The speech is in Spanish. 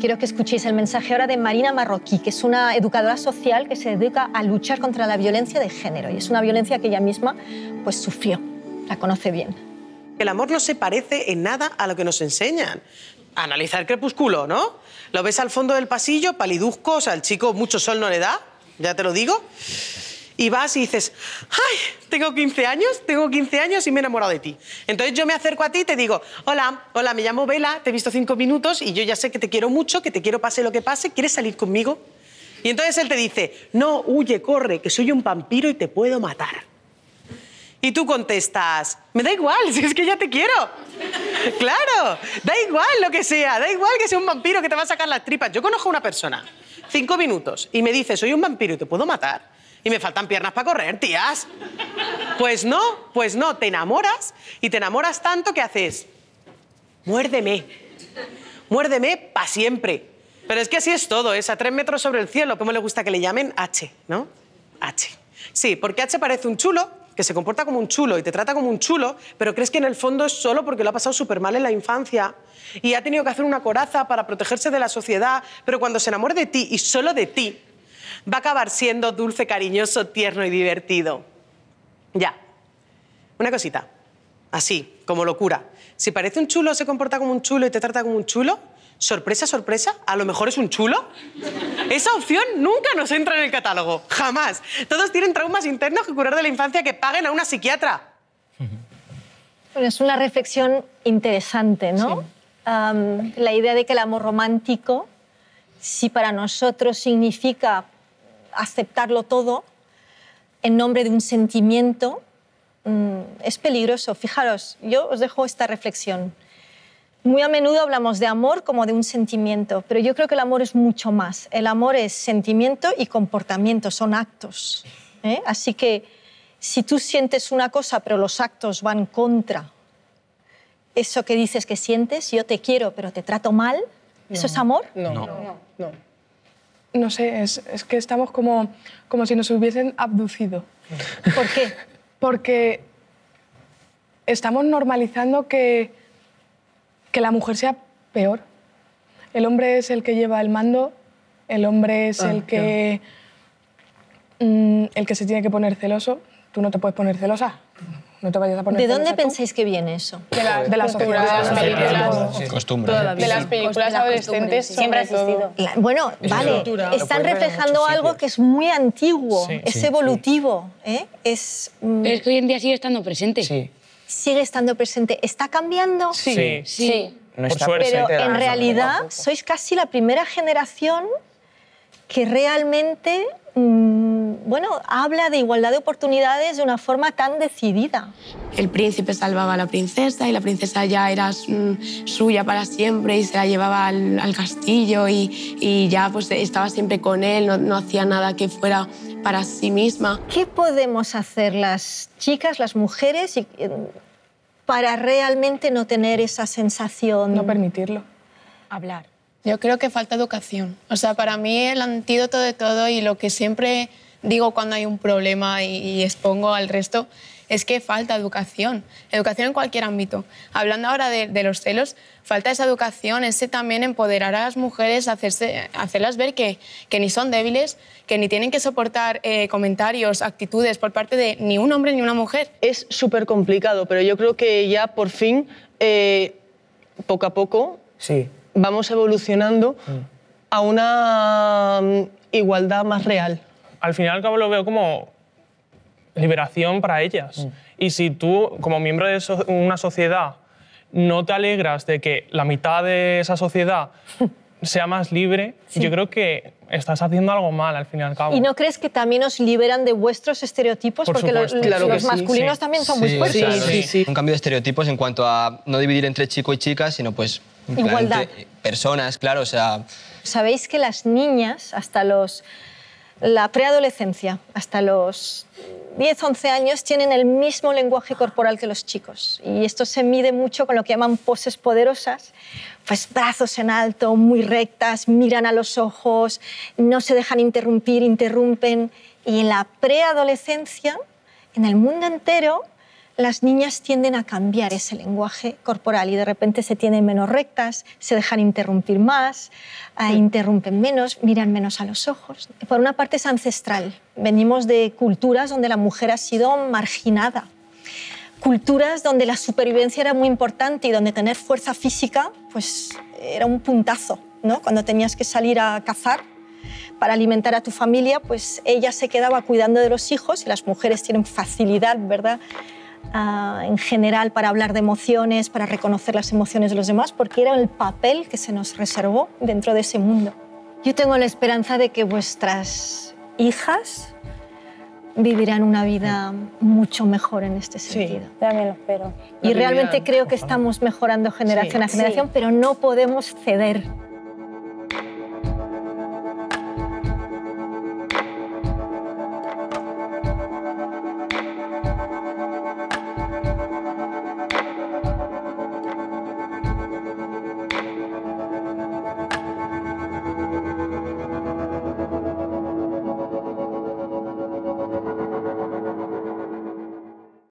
Quiero que escuchéis el mensaje ahora de Marina Marroquí, que es una educadora social que se dedica a luchar contra la violencia de género y es una violencia que ella misma pues sufrió, la conoce bien. El amor no se parece en nada a lo que nos enseñan. Analizar crepúsculo, ¿no? Lo ves al fondo del pasillo, paliduzco, o sea, al chico mucho sol no le da, ya te lo digo y vas y dices, ay, tengo 15 años, tengo 15 años y me he enamorado de ti. Entonces yo me acerco a ti y te digo, hola, hola, me llamo Vela, te he visto cinco minutos y yo ya sé que te quiero mucho, que te quiero pase lo que pase, ¿quieres salir conmigo? Y entonces él te dice, no, huye, corre, que soy un vampiro y te puedo matar. Y tú contestas, me da igual, si es que ya te quiero. claro, da igual lo que sea, da igual que sea un vampiro que te va a sacar las tripas. Yo conozco a una persona, cinco minutos, y me dice, soy un vampiro y te puedo matar. Y me faltan piernas para correr, tías. Pues no, pues no, te enamoras y te enamoras tanto que haces, muérdeme, muérdeme para siempre. Pero es que así es todo, es a tres metros sobre el cielo, como le gusta que le llamen H, ¿no? H. Sí, porque H parece un chulo que se comporta como un chulo y te trata como un chulo, pero crees que en el fondo es solo porque lo ha pasado súper mal en la infancia y ha tenido que hacer una coraza para protegerse de la sociedad, pero cuando se enamora de ti y solo de ti, va a acabar siendo dulce, cariñoso, tierno y divertido. Ya, una cosita, así, como locura. Si parece un chulo, se comporta como un chulo y te trata como un chulo, sorpresa, sorpresa, a lo mejor es un chulo. Esa opción nunca nos entra en el catálogo, jamás. Todos tienen traumas internos que curar de la infancia que paguen a una psiquiatra. Bueno, es una reflexión interesante, ¿no? la idea de que el amor romántico, si para nosotros significa aceptarlo todo en nombre de un sentimiento mm, es peligroso. Fijaros, yo os dejo esta reflexión. Muy a menudo hablamos de amor como de un sentimiento, pero yo creo que el amor es mucho más. El amor es sentimiento y comportamiento, son actos. ¿eh? Así que si tú sientes una cosa, pero los actos van contra eso que dices que sientes, yo te quiero, pero te trato mal, ¿eso es amor? no. no. no no sé, es, que estamos como, como si nos hubiesen abducido. ¿Por qué? Porque estamos normalizando que, que la mujer sea peor. El hombre es el que lleva el mando, el hombre es ah, el que mm, el que se tiene que poner celoso. Tú no te puedes poner celosa. ¿De dónde pensáis que viene eso? De, las Costumbres. De las pues películas adolescentes. Siempre ha existido. bueno, vale, están reflejando algo que es muy antiguo, es evolutivo. ¿eh? Mm, es, que hoy en día sigue estando presente. Sí. Sigue estando presente. ¿Está cambiando? Sí. sí. No Pero en realidad sois casi la primera generación que realmente... Mm, bueno, habla de igualdad de oportunidades de una forma tan decidida. El príncipe salvaba a la princesa y la princesa ya era mm, suya para siempre y se la llevaba al, castillo y, ya pues estaba siempre con él, no, no hacía nada que fuera para sí misma. ¿Qué podemos hacer las chicas, las mujeres, eh, para realmente no tener esa sensación? No permitirlo. Hablar. Yo creo que falta educación. O sea, para mí el antídoto de todo y lo que siempre digo cuando hay un problema y, expongo al resto, es que falta educación, educación en cualquier ámbito. Hablando ahora de, los celos, falta esa educación, ese también empoderar a las mujeres, hacerlas ver que, ni son débiles, que ni tienen que soportar eh, comentarios, actitudes por parte de ni un hombre ni una mujer. Es súper complicado, pero yo creo que ya por fin, eh, poco a poco, sí. vamos evolucionando mm. a una mm, igualdad más real al final y al cabo lo veo como liberación para ellas. Mm. Y si tú, como miembro de una sociedad, no te alegras de que la mitad de esa sociedad sea más libre, yo creo que estás haciendo algo mal al fin y al cabo. ¿Y no crees que también os liberan de vuestros estereotipos? Porque los, masculinos también son muy fuertes. sí, Un cambio de estereotipos en cuanto a no dividir entre chico y chica, sino pues... Igualdad. Personas, claro, o sea... Sabéis que las niñas, hasta los la preadolescencia hasta los 10, 11 años tienen el mismo lenguaje corporal que los chicos. Y esto se mide mucho con lo que llaman poses poderosas, pues brazos en alto, muy rectas, miran a los ojos, no se dejan interrumpir, interrumpen. Y en la preadolescencia, en el mundo entero, las niñas tienden a cambiar ese lenguaje corporal y de repente se tienen menos rectas, se dejan interrumpir más, eh, interrumpen menos, miran menos a los ojos. Por una parte es ancestral. Venimos de culturas donde la mujer ha sido marginada, culturas donde la supervivencia era muy importante y donde tener fuerza física pues era un puntazo, ¿no? Cuando tenías que salir a cazar para alimentar a tu familia, pues ella se quedaba cuidando de los hijos y las mujeres tienen facilidad, ¿verdad?, Ah, en general para hablar de emociones, para reconocer las emociones de los demás, porque era el papel que se nos reservó dentro de ese mundo. Yo tengo la esperanza de que vuestras hijas vivirán una vida mucho mejor en este sentido. Sí, también lo espero. Y realmente creo que estamos mejorando generación a generación, pero no podemos ceder.